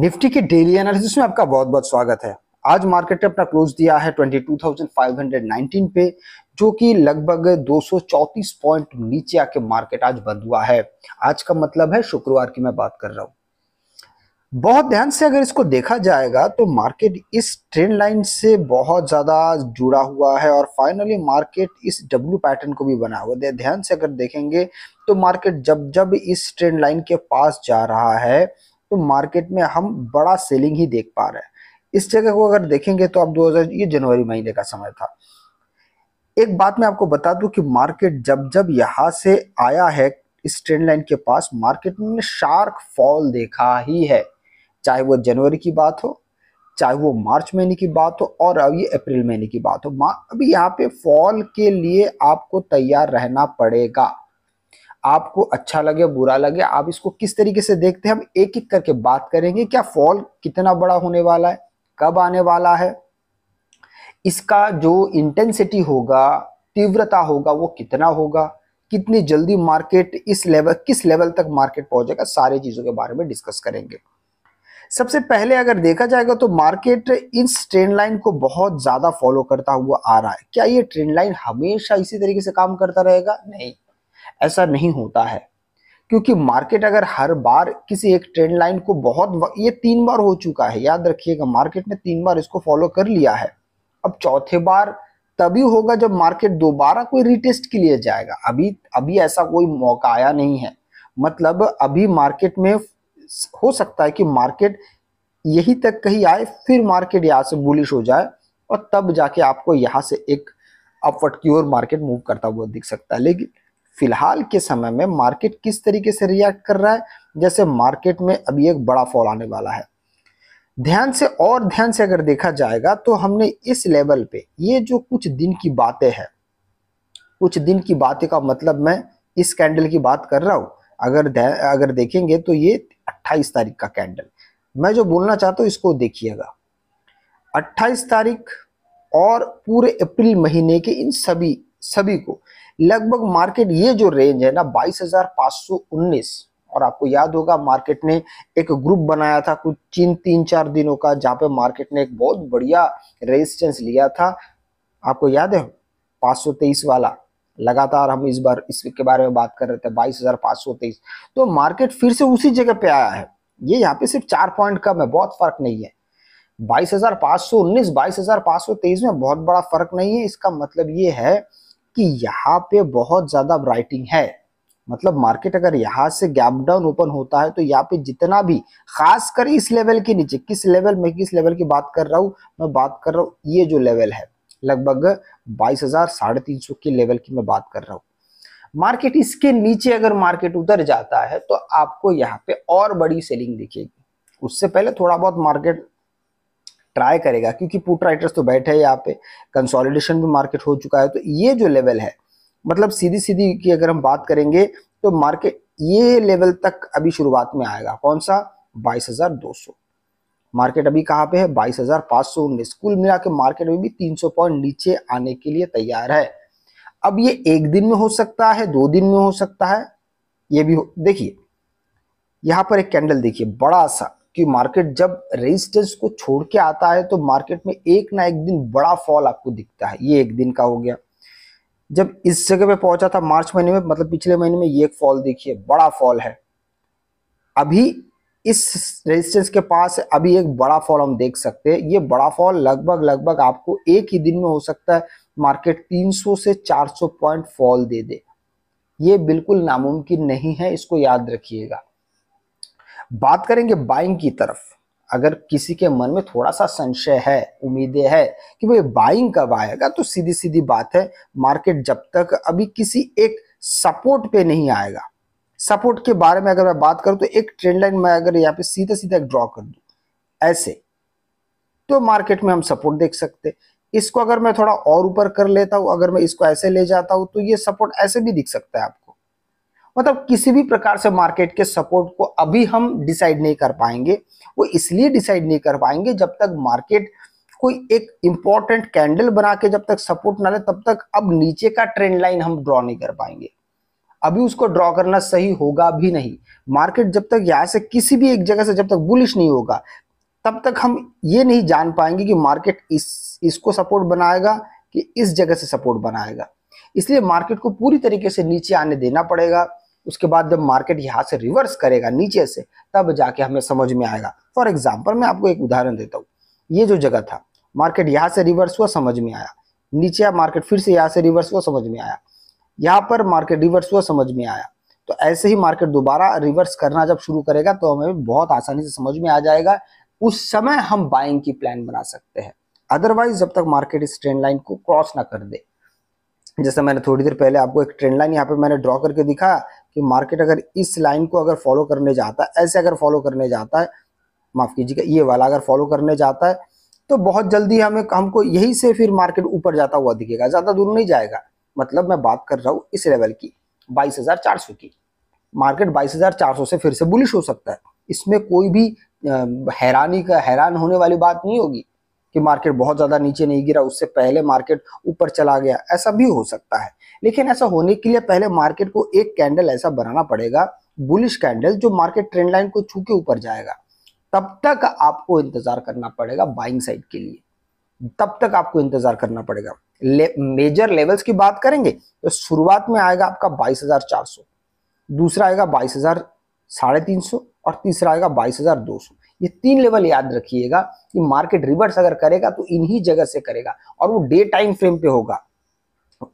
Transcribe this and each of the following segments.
Nifty के daily analysis में आपका बहुत बहुत स्वागत है आज मार्केट ने अपना क्लोज दिया है 22,519 पे जो कि लगभग 234 पॉइंट नीचे आके मार्केट आज बंद हुआ है आज का मतलब है शुक्रवार की मैं बात कर रहा हूं बहुत ध्यान से अगर इसको देखा जाएगा तो मार्केट इस ट्रेंड लाइन से बहुत ज़्यादा जुड़ा हुआ है और फाइनली मार्केट इस डब्ल्यू पैटर्न को भी बना हुआ है ध्यान से अगर देखेंगे तो मार्केट जब जब इस ट्रेंड लाइन के पास जा रहा है तो मार्केट में हम बड़ा सेलिंग ही देख पा रहे हैं इस जगह को अगर देखेंगे तो आप 2000 ये जनवरी महीने का समय था एक बात मैं आपको बता दूं कि मार्केट जब जब यहां से आया है इस ट्रेंड लाइन के पास मार्केट में शार्क फॉल देखा ही है चाहे वो जनवरी की बात हो चाहे वो मार्च महीने की बात हो और अब ये अप्रैल महीने की बात हो अभी यहाँ पे फॉल के लिए आपको तैयार रहना पड़ेगा आपको अच्छा लगे बुरा लगे आप इसको किस तरीके से देखते हैं हम एक एक करके बात करेंगे क्या फॉल कितना बड़ा होने वाला है कब आने वाला है इसका जो इंटेंसिटी होगा तीव्रता होगा वो कितना होगा कितनी जल्दी मार्केट इस लेवल किस लेवल तक मार्केट पहुंचेगा सारे चीज़ों के बारे में डिस्कस करेंगे सबसे पहले अगर देखा जाएगा तो मार्केट इस ट्रेंड लाइन को बहुत ज़्यादा फॉलो करता हुआ आ रहा है क्या ये ट्रेंड लाइन हमेशा इसी तरीके से काम करता रहेगा नहीं ऐसा नहीं होता है क्योंकि मार्केट अगर हर बार किसी एक ट्रेंड लाइन को बहुत ये तीन बार हो चुका है याद रखिएगा मार्केट ने तीन बार इसको फॉलो कर लिया है अब चौथे बार तभी होगा जब मार्केट दोबारा कोई रिटेस्ट के लिए जाएगा अभी अभी ऐसा कोई मौका आया नहीं है मतलब अभी मार्केट में हो सकता है कि मार्केट यही तक कहीं आए फिर मार्केट यहाँ से बुलिश हो जाए और तब जाके आपको यहाँ से एक अपवर्ड की ओर मार्केट मूव करता हुआ दिख सकता है लेकिन फिलहाल के समय में मार्केट किस तरीके से रिएक्ट कर रहा है जैसे मार्केट में अभी एक बड़ा फॉल आने वाला है ध्यान से और ध्यान से अगर देखा जाएगा तो हमने इस लेवल पे ये जो कुछ दिन की बातें हैं कुछ दिन की बातें का मतलब मैं इस कैंडल की बात कर रहा हूँ अगर अगर देखेंगे तो ये 28 तारीख का कैंडल मैं जो बोलना चाहता हूँ इसको देखिएगा 28 तारीख और पूरे अप्रैल महीने के इन सभी सभी को लगभग मार्केट ये जो रेंज है ना 22,519 और आपको याद होगा मार्केट ने एक ग्रुप बनाया था कुछ तीन तीन चार दिनों का जहां पे मार्केट ने एक बहुत बढ़िया रेजिस्टेंस लिया था आपको याद है पांच वाला लगातार हम इस बार इसके बारे में बात कर रहे थे बाईस हजार सौ तेईस तो मार्केट फिर से उसी जगह पे आया है ये यहाँ पे सिर्फ चार पॉइंट कम है बहुत फर्क नहीं है बाईस हजार सौ उन्नीस बाईस हजार सौ तेईस में बहुत बड़ा फर्क नहीं है इसका मतलब ये है कि यहाँ पे बहुत ज्यादा ब्राइटिंग है मतलब मार्केट अगर यहाँ से गैप डाउन ओपन होता है तो यहाँ पे जितना भी खास कर इस लेवल के नीचे किस लेवल में किस लेवल की बात कर रहा हूँ मैं बात कर रहा हूँ ये जो लेवल है लगभग बाईस हजार साढ़े तीन सौ के लेवल की मैं बात कर रहा हूँ मार्केट इसके नीचे अगर मार्केट उतर जाता है तो आपको यहाँ पे और बड़ी सेलिंग दिखेगी उससे पहले थोड़ा बहुत मार्केट ट्राई करेगा क्योंकि पुट राइटर्स तो बैठे हैं यहाँ पे कंसोलिडेशन भी मार्केट हो चुका है तो ये जो लेवल है मतलब सीधी सीधी की अगर हम बात करेंगे तो मार्केट ये लेवल तक अभी शुरुआत में आएगा कौन सा बाईस हजार दो सौ मार्केट अभी कहाँ पे है बाईस हजार पाँच सौ उन्नीस कुल मिला के मार्केट में भी तीन सौ पॉइंट नीचे आने के लिए तैयार है अब ये एक दिन में हो सकता है दो दिन में हो सकता है ये भी देखिए यहाँ पर एक कैंडल देखिए बड़ा सा कि मार्केट जब रेजिस्टेंस को छोड़ के आता है तो मार्केट में एक ना एक दिन बड़ा फॉल आपको दिखता है ये एक दिन का हो गया जब इस जगह पे पहुंचा था मार्च महीने में मतलब पिछले महीने में ये एक फॉल देखिए बड़ा फॉल है अभी इस रेजिस्टेंस के पास अभी एक बड़ा फॉल हम देख सकते हैं ये बड़ा फॉल लगभग लगभग आपको एक ही दिन में हो सकता है मार्केट 300 से 400 पॉइंट फॉल दे दे ये बिल्कुल नामुमकिन नहीं है इसको याद रखिएगा बात करेंगे बाइंग की तरफ अगर किसी के मन में थोड़ा सा संशय है उम्मीदें है कि भाई बाइंग कब आएगा तो सीधी सीधी बात है मार्केट जब तक अभी किसी एक सपोर्ट पे नहीं आएगा सपोर्ट के बारे में अगर मैं बात करूं तो एक ट्रेंड लाइन मैं अगर यहाँ पे सीधा सीधा ड्रॉ कर दू ऐसे तो मार्केट में हम सपोर्ट देख सकते इसको अगर मैं थोड़ा और ऊपर कर लेता हूं अगर मैं इसको ऐसे ले जाता हूं तो ये सपोर्ट ऐसे भी दिख सकता है आपको मतलब किसी भी प्रकार से मार्केट के सपोर्ट को अभी हम डिसाइड नहीं कर पाएंगे वो इसलिए डिसाइड नहीं कर पाएंगे जब तक मार्केट कोई एक इंपॉर्टेंट कैंडल बना के जब तक सपोर्ट ना ले तब तक अब नीचे का ट्रेंड लाइन हम ड्रॉ नहीं कर पाएंगे अभी उसको ड्रॉ करना सही होगा भी नहीं मार्केट जब तक यहाँ से किसी भी एक जगह से जब तक बुलिश नहीं होगा तब तक हम ये नहीं जान पाएंगे कि मार्केट इस इसको सपोर्ट बनाएगा कि इस जगह से सपोर्ट बनाएगा इसलिए मार्केट को पूरी तरीके से नीचे आने देना पड़ेगा उसके बाद जब मार्केट यहाँ से रिवर्स करेगा नीचे से तब जाके हमें समझ में आएगा फॉर एग्जाम्पल मैं आपको एक उदाहरण देता हूँ ये जो जगह था मार्केट यहाँ से रिवर्स हुआ समझ में आया नीचे मार्केट फिर से यहाँ से रिवर्स हुआ समझ में आया यहाँ पर मार्केट रिवर्स हुआ समझ में आया तो ऐसे ही मार्केट दोबारा रिवर्स करना जब शुरू करेगा तो हमें बहुत आसानी से समझ में आ जाएगा उस समय हम बाइंग की प्लान बना सकते हैं अदरवाइज जब तक मार्केट इस ट्रेंड लाइन को क्रॉस ना कर दे जैसे मैंने थोड़ी देर पहले आपको एक ट्रेंड लाइन यहाँ पे मैंने ड्रॉ करके दिखा कि मार्केट अगर इस लाइन को अगर फॉलो करने जाता है ऐसे अगर फॉलो करने जाता है माफ़ कीजिएगा ये वाला अगर फॉलो करने जाता है तो बहुत जल्दी हमें हमको यही से फिर मार्केट ऊपर जाता हुआ दिखेगा ज़्यादा दूर नहीं जाएगा मतलब मैं बात कर रहा हूँ इस लेवल की बाईस की मार्केट बाईस से फिर से बुलिश हो सकता है इसमें कोई भी हैरानी का हैरान होने वाली बात नहीं होगी कि मार्केट बहुत ज़्यादा नीचे नहीं गिरा उससे पहले मार्केट ऊपर चला गया ऐसा भी हो सकता है लेकिन ऐसा होने के लिए पहले मार्केट को एक कैंडल ऐसा बनाना पड़ेगा बुलिश कैंडल जो मार्केट ट्रेंड लाइन को छू के ऊपर जाएगा तब तक आपको इंतज़ार करना पड़ेगा बाइंग साइड के लिए तब तक आपको इंतज़ार करना पड़ेगा ले, मेजर लेवल्स की बात करेंगे तो शुरुआत में आएगा आपका बाईस हजार चार सौ दूसरा आएगा बाईस हजार साढ़े तीन सौ और तीसरा आएगा बाईस हजार दो सौ ये तीन लेवल याद रखिएगा कि मार्केट रिवर्स अगर करेगा तो इन्हीं जगह से करेगा और वो डे टाइम फ्रेम पे होगा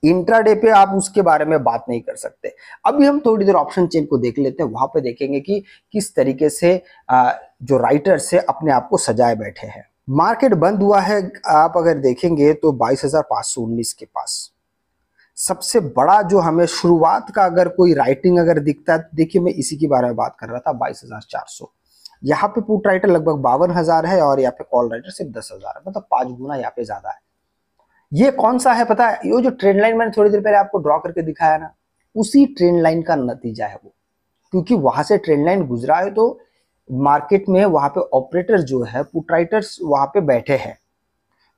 इंट्राडे पे आप उसके बारे में बात नहीं कर सकते अभी हम थोड़ी देर ऑप्शन चेन को देख लेते हैं वहां पे देखेंगे कि किस तरीके से जो राइटर्स है अपने आप को सजाए बैठे हैं मार्केट बंद हुआ है आप अगर देखेंगे तो बाईस के पास सबसे बड़ा जो हमें शुरुआत का अगर कोई राइटिंग अगर दिखता है तो देखिए मैं इसी के बारे में बात कर रहा था 22,400 यहाँ पे पुट राइटर लगभग बावन हजार है और यहाँ पे कॉल राइटर सिर्फ दस हजार है मतलब पांच गुना यहाँ पे ज्यादा है ये कौन सा है पता है ये जो ट्रेंड लाइन मैंने थोड़ी देर पहले आपको ड्रॉ करके दिखाया ना उसी ट्रेंड लाइन का नतीजा है वो क्योंकि वहां से ट्रेंड लाइन गुजरा है तो मार्केट में वहां पे ऑपरेटर जो है पुट राइटर्स वहां पे बैठे हैं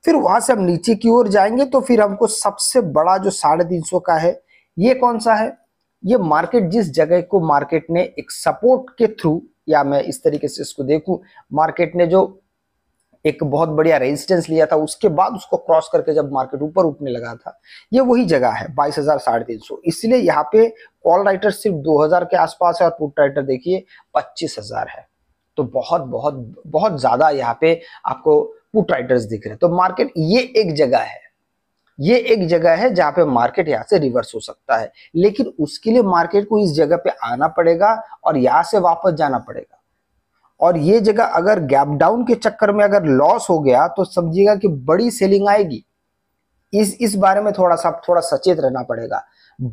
फिर वहां से हम नीचे की ओर जाएंगे तो फिर हमको सबसे बड़ा जो साढ़े तीन सौ का है ये कौन सा है ये मार्केट जिस जगह को मार्केट ने एक सपोर्ट के थ्रू या मैं इस तरीके से इसको देखूं मार्केट ने जो एक बहुत बढ़िया रेजिस्टेंस लिया था उसके बाद उसको क्रॉस करके जब मार्केट ऊपर उठने लगा था ये वही जगह है बाईस हजार साढ़े तीन सौ इसलिए यहाँ पे कॉल राइटर सिर्फ दो हजार के आसपास है और पुट राइटर देखिए पच्चीस हजार है तो बहुत बहुत बहुत ज्यादा यहाँ पे आपको पुट राइटर्स दिख रहे हैं तो मार्केट ये एक जगह है ये एक जगह है जहां पे मार्केट यहाँ से रिवर्स हो सकता है लेकिन उसके लिए मार्केट को इस जगह पे आना पड़ेगा और यहां से वापस जाना पड़ेगा और ये जगह अगर गैप डाउन के चक्कर में अगर लॉस हो गया तो समझिएगा कि बड़ी सेलिंग आएगी इस इस बारे में थोड़ा सा थोड़ा सचेत रहना पड़ेगा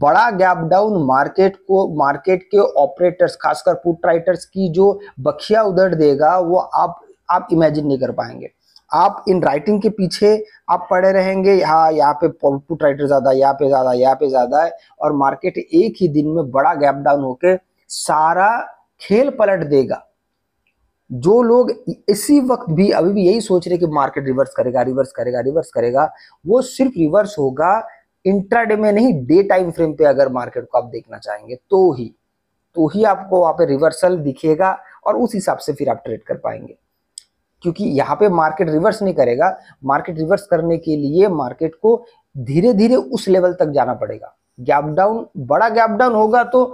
बड़ा गैप डाउन मार्केट को मार्केट के ऑपरेटर्स खासकर पुट राइटर्स की जो बखिया उधर देगा वो आप आप इमेजिन नहीं कर पाएंगे आप इन राइटिंग के पीछे आप पढ़े रहेंगे हाँ यहाँ पे पुट राइटर ज़्यादा यहाँ पे ज़्यादा यहाँ पे ज़्यादा है और मार्केट एक ही दिन में बड़ा गैप डाउन होकर सारा खेल पलट देगा जो लोग इसी वक्त भी अभी भी यही सोच रहे कि मार्केट रिवर्स करेगा रिवर्स करेगा रिवर्स करेगा वो सिर्फ रिवर्स होगा इंट्राडे में नहीं डे टाइम फ्रेम पे अगर मार्केट को आप देखना चाहेंगे तो ही तो ही आपको वहां पे रिवर्सल दिखेगा और उस हिसाब से फिर आप ट्रेड कर पाएंगे क्योंकि यहाँ पे मार्केट रिवर्स नहीं करेगा मार्केट रिवर्स करने के लिए मार्केट को धीरे धीरे उस लेवल तक जाना पड़ेगा गैप डाउन बड़ा गैप डाउन होगा तो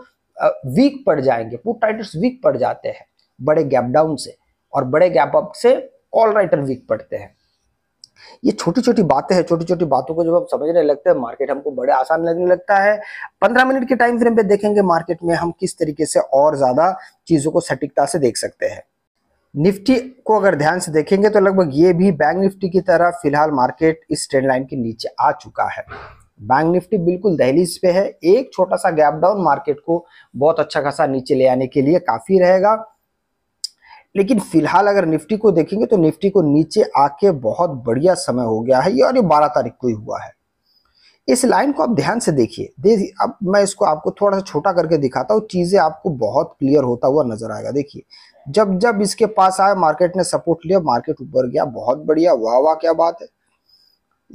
वीक पड़ जाएंगे पुट राइटर्स वीक पड़ जाते हैं बड़े गैप डाउन से और बड़े गैप अप से ऑल राइटर वीक पड़ते हैं ये छोटी छोटी बातें हैं छोटी छोटी बातों को जब हम समझने लगते हैं मार्केट हमको बड़े आसान लगने लगता है पंद्रह मिनट के टाइम फ्रेम पे देखेंगे मार्केट में हम किस तरीके से और ज्यादा चीजों को सटीकता से देख सकते हैं निफ्टी को अगर ध्यान से देखेंगे तो लगभग ये भी बैंक निफ्टी की तरह फिलहाल मार्केट इस ट्रेंड लाइन के नीचे आ चुका है बैंक निफ्टी बिल्कुल दहलीज पे है एक छोटा सा गैप डाउन मार्केट को बहुत अच्छा खासा नीचे ले आने के लिए काफी रहेगा लेकिन फिलहाल अगर निफ्टी को देखेंगे तो निफ्टी को नीचे आके बहुत बढ़िया समय हो गया है ये और ये बारह तारीख को ही हुआ है इस लाइन को आप ध्यान से देखिए देखिए अब मैं इसको आपको थोड़ा सा छोटा करके दिखाता हूँ चीज़ें आपको बहुत क्लियर होता हुआ नजर आएगा देखिए जब जब इसके पास आया मार्केट ने सपोर्ट लिया मार्केट ऊपर गया बहुत बढ़िया वाह वाह क्या बात है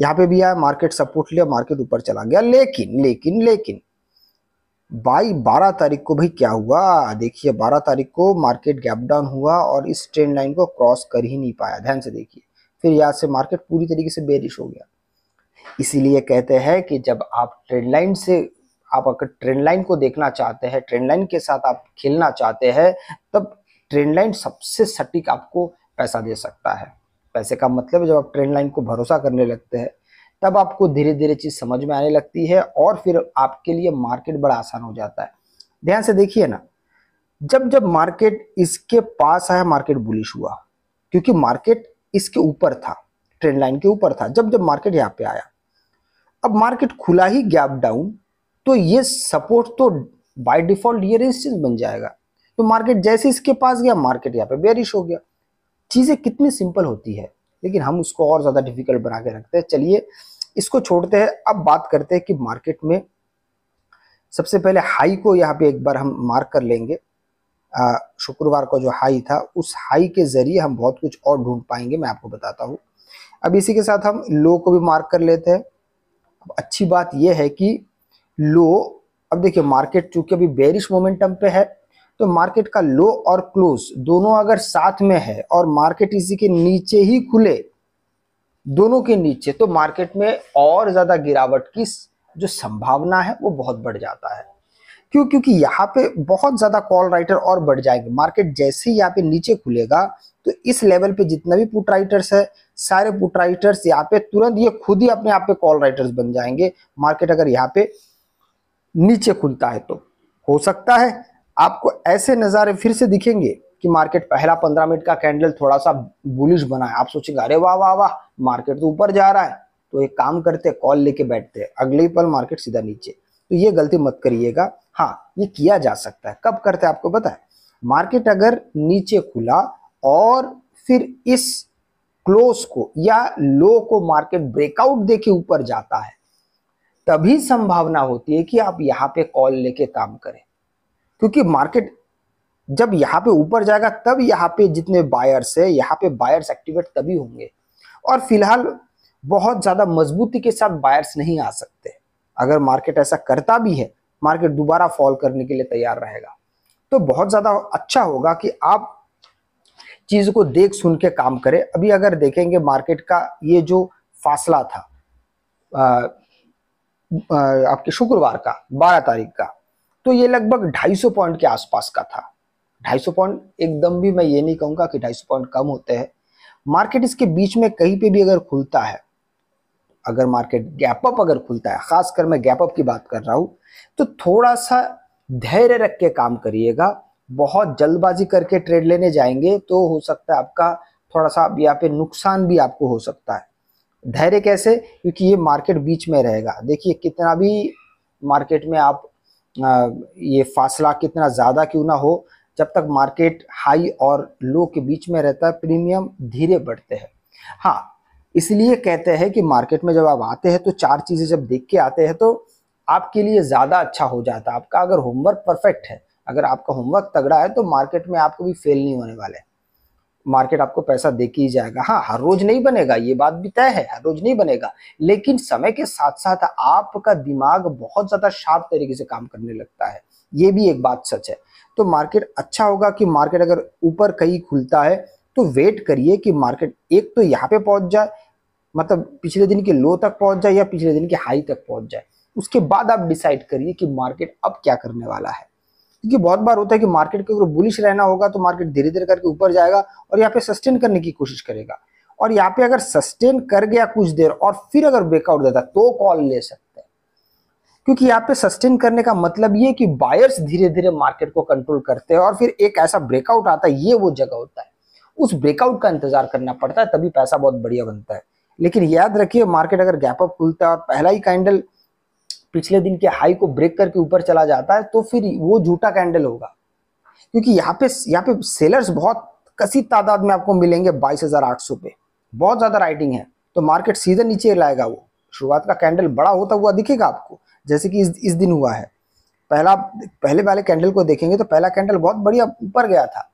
यहाँ पे भी आया मार्केट सपोर्ट लिया मार्केट ऊपर चला गया लेकिन लेकिन लेकिन बाई बारह तारीख को भी क्या हुआ देखिए बारह तारीख को मार्केट गैप डाउन हुआ और इस ट्रेंड लाइन को क्रॉस कर ही नहीं पाया ध्यान से देखिए फिर यहाँ से मार्केट पूरी तरीके से बेरिश हो गया इसीलिए कहते हैं कि जब आप ट्रेंड लाइन से आप अगर ट्रेंड लाइन को देखना चाहते हैं ट्रेंड लाइन के साथ आप खेलना चाहते हैं तब ट्रेंड लाइन सबसे सटीक आपको पैसा दे सकता है पैसे का मतलब जब आप ट्रेंड लाइन को भरोसा करने लगते हैं तब आपको धीरे धीरे चीज़ समझ में आने लगती है और फिर आपके लिए मार्केट बड़ा आसान हो जाता है ध्यान से देखिए ना जब जब मार्केट इसके पास आया मार्केट बुलिश हुआ क्योंकि मार्केट इसके ऊपर था ट्रेंड लाइन के ऊपर था जब जब मार्केट यहाँ पे आया अब मार्केट खुला ही गैप डाउन तो ये सपोर्ट तो बाय डिफॉल्ट ये रेजिस्टेंस बन जाएगा तो मार्केट जैसे इसके पास गया मार्केट यहाँ पे बेरिश हो गया चीज़ें कितनी सिंपल होती है लेकिन हम उसको और ज़्यादा डिफिकल्ट बना के रखते हैं चलिए इसको छोड़ते हैं अब बात करते हैं कि मार्केट में सबसे पहले हाई को यहाँ पे एक बार हम मार्क कर लेंगे शुक्रवार को जो हाई था उस हाई के ज़रिए हम बहुत कुछ और ढूंढ पाएंगे मैं आपको बताता हूँ अब इसी के साथ हम लो को भी मार्क कर लेते हैं अब अच्छी बात यह है कि लो अब देखिए मार्केट चूंकि अभी बेरिश मोमेंटम पे है तो मार्केट का लो और क्लोज दोनों अगर साथ में है और मार्केट इसी के नीचे ही खुले दोनों के नीचे तो मार्केट में और ज़्यादा गिरावट की जो संभावना है वो बहुत बढ़ जाता है क्यों क्योंकि यहाँ पे बहुत ज़्यादा कॉल राइटर और बढ़ जाएंगे मार्केट जैसे ही यहाँ पे नीचे खुलेगा तो इस लेवल पे जितना भी पुट राइटर्स है सारे पुट राइटर्स यहाँ पे तुरंत ये खुद ही अपने आप पे कॉल राइटर्स बन जाएंगे मार्केट अगर यहाँ पे नीचे खुलता है तो हो सकता है आपको ऐसे नज़ारे फिर से दिखेंगे कि मार्केट पहला पंद्रह मिनट का कैंडल थोड़ा सा बुलिश बना है आप सोचेंगे अरे वाह वाह वाह मार्केट तो ऊपर जा रहा है तो एक काम करते कॉल लेके बैठते हैं अगले पल मार्केट सीधा नीचे तो ये गलती मत करिएगा हाँ ये किया जा सकता है कब करते हैं आपको पता है मार्केट अगर नीचे खुला और फिर इस क्लोज को या लो को मार्केट ब्रेकआउट दे ऊपर जाता है तभी संभावना होती है कि आप यहाँ पे कॉल लेके काम करें क्योंकि मार्केट जब यहाँ पे ऊपर जाएगा तब यहाँ पे जितने बायर्स है यहाँ पे बायर्स एक्टिवेट तभी होंगे और फिलहाल बहुत ज़्यादा मजबूती के साथ बायर्स नहीं आ सकते अगर मार्केट ऐसा करता भी है मार्केट दोबारा फॉल करने के लिए तैयार रहेगा तो बहुत ज़्यादा अच्छा होगा कि आप चीज़ को देख सुन के काम करें अभी अगर देखेंगे मार्केट का ये जो फासला था आ, आ, आपके शुक्रवार का बारह तारीख का तो ये लगभग 250 पॉइंट के आसपास का था 250 पॉइंट एकदम भी मैं ये नहीं कहूंगा कि 250 पॉइंट कम होते हैं मार्केट इसके बीच में कहीं पे भी अगर खुलता है अगर मार्केट गैप अप अगर खुलता है खासकर मैं गैप अप की बात कर रहा हूं तो थोड़ा सा धैर्य रख के काम करिएगा बहुत जल्दबाजी करके ट्रेड लेने जाएंगे तो हो सकता है आपका थोड़ा सा यहाँ पे नुकसान भी आपको हो सकता है धैर्य कैसे क्योंकि ये मार्केट बीच में रहेगा देखिए कितना भी मार्केट में आप ये फासला कितना ज़्यादा क्यों ना हो जब तक मार्केट हाई और लो के बीच में रहता है प्रीमियम धीरे बढ़ते हैं हाँ इसलिए कहते हैं कि मार्केट में जब आप आते हैं तो चार चीज़ें जब देख के आते हैं तो आपके लिए ज़्यादा अच्छा हो जाता है आपका अगर होमवर्क परफेक्ट है अगर आपका होमवर्क तगड़ा है तो मार्केट में आपको भी फेल नहीं होने वाले मार्केट आपको पैसा दे के ही जाएगा हाँ हर रोज नहीं बनेगा ये बात भी तय है हर रोज नहीं बनेगा लेकिन समय के साथ साथ आपका दिमाग बहुत ज्यादा शार्प तरीके से काम करने लगता है ये भी एक बात सच है तो मार्केट अच्छा होगा कि मार्केट अगर ऊपर कहीं खुलता है तो वेट करिए कि मार्केट एक तो यहाँ पे पहुंच जाए मतलब पिछले दिन के लो तक पहुंच जाए या पिछले दिन के हाई तक पहुंच जाए उसके बाद आप डिसाइड करिए कि मार्केट अब क्या करने वाला है क्योंकि बहुत बार होता है कि मार्केट के ऊपर बुलिश रहना होगा तो मार्केट धीरे धीरे करके ऊपर जाएगा और यहाँ पे सस्टेन करने की कोशिश करेगा और यहाँ पे अगर सस्टेन कर गया कुछ देर और फिर अगर ब्रेकआउट देता तो कॉल ले सकते हैं क्योंकि यहाँ पे सस्टेन करने का मतलब ये कि बायर्स धीरे धीरे मार्केट को कंट्रोल करते हैं और फिर एक ऐसा ब्रेकआउट आता है ये वो जगह होता है उस ब्रेकआउट का इंतजार करना पड़ता है तभी पैसा बहुत बढ़िया बनता है लेकिन याद रखिए मार्केट अगर गैप अप खुलता है और पहला ही कैंडल पिछले दिन के हाई को ब्रेक करके ऊपर चला जाता है तो फिर वो झूठा कैंडल होगा क्योंकि यहाँ पे यहाँ पे सेलर्स बहुत कसी तादाद में आपको मिलेंगे 22,800 पे बहुत ज़्यादा राइटिंग है तो मार्केट सीधे नीचे लाएगा वो शुरुआत का कैंडल बड़ा होता हुआ दिखेगा आपको जैसे कि इस इस दिन हुआ है पहला पहले वाले कैंडल को देखेंगे तो पहला कैंडल बहुत बढ़िया ऊपर गया था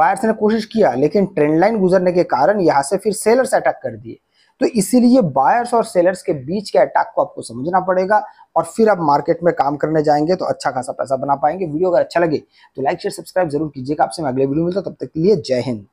बायर्स ने कोशिश किया लेकिन ट्रेंड लाइन गुजरने के कारण यहाँ से फिर सेलर्स अटैक कर दिए तो इसीलिए बायर्स और सेलर्स के बीच के अटैक को आपको समझना पड़ेगा और फिर आप मार्केट में काम करने जाएंगे तो अच्छा खासा पैसा बना पाएंगे वीडियो अगर अच्छा लगे तो लाइक शेयर सब्सक्राइब जरूर कीजिएगा आपसे मैं अगले वीडियो मिलता तब तक के लिए जय हिंद